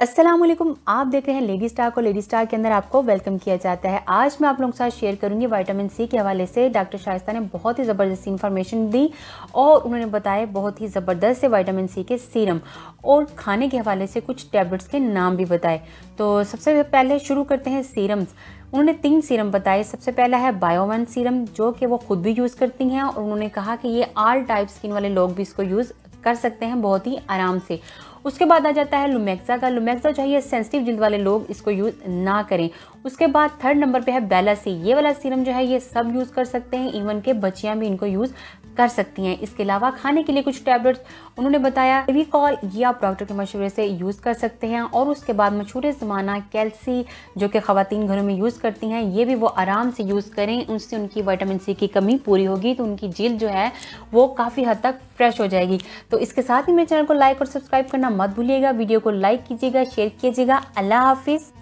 असलम आप देख रहे हैं लेडी स्टार को लेडी स्टार के अंदर आपको वेलकम किया जाता है आज मैं आप लोगों के साथ शेयर करूंगी विटामिन सी के हवाले से डॉक्टर शाइस्ता ने बहुत ही ज़बरदस्त इन्फॉर्मेशन दी और उन्होंने बताया बहुत ही ज़बरदस्त से विटामिन सी के सीरम और खाने के हवाले से कुछ टैबलेट्स के नाम भी बताए तो सबसे पहले शुरू करते हैं सीरम्स उन्होंने तीन सीरम बताए सबसे पहला है बायोवन सीरम जो कि वो खुद भी यूज़ करती हैं और उन्होंने कहा कि ये आल टाइप स्किन वाले लोग भी इसको यूज़ कर सकते हैं बहुत ही आराम से उसके बाद आ जाता है लुमेक्सा का लुमेक्सा जो है ये सेंसिटिव जिल्द वाले लोग इसको यूज़ ना करें उसके बाद थर्ड नंबर पे है बेलासी ये वाला सीरम जो है ये सब यूज़ कर सकते हैं इवन के बच्चियाँ भी इनको यूज़ कर सकती हैं इसके अलावा खाने के लिए कुछ टैबलेट्स उन्होंने बताया फेविकॉल ये आप डॉक्टर के मशवरे से यूज़ कर सकते हैं और उसके बाद मशहूर ज़माना कैल्सी जो कि खातन घरों में यूज़ करती हैं ये भी वो आराम से यूज़ करें उनसे उनकी वाइटामिन सी की कमी पूरी होगी तो उनकी जिल जो है वो काफ़ी हद तक फ्रेश हो जाएगी तो इसके साथ ही मेरे चैनल को लाइक और सब्सक्राइब करना करना मत भूलिएगा वीडियो को लाइक कीजिएगा शेयर कीजिएगा अल्लाह हाफिज़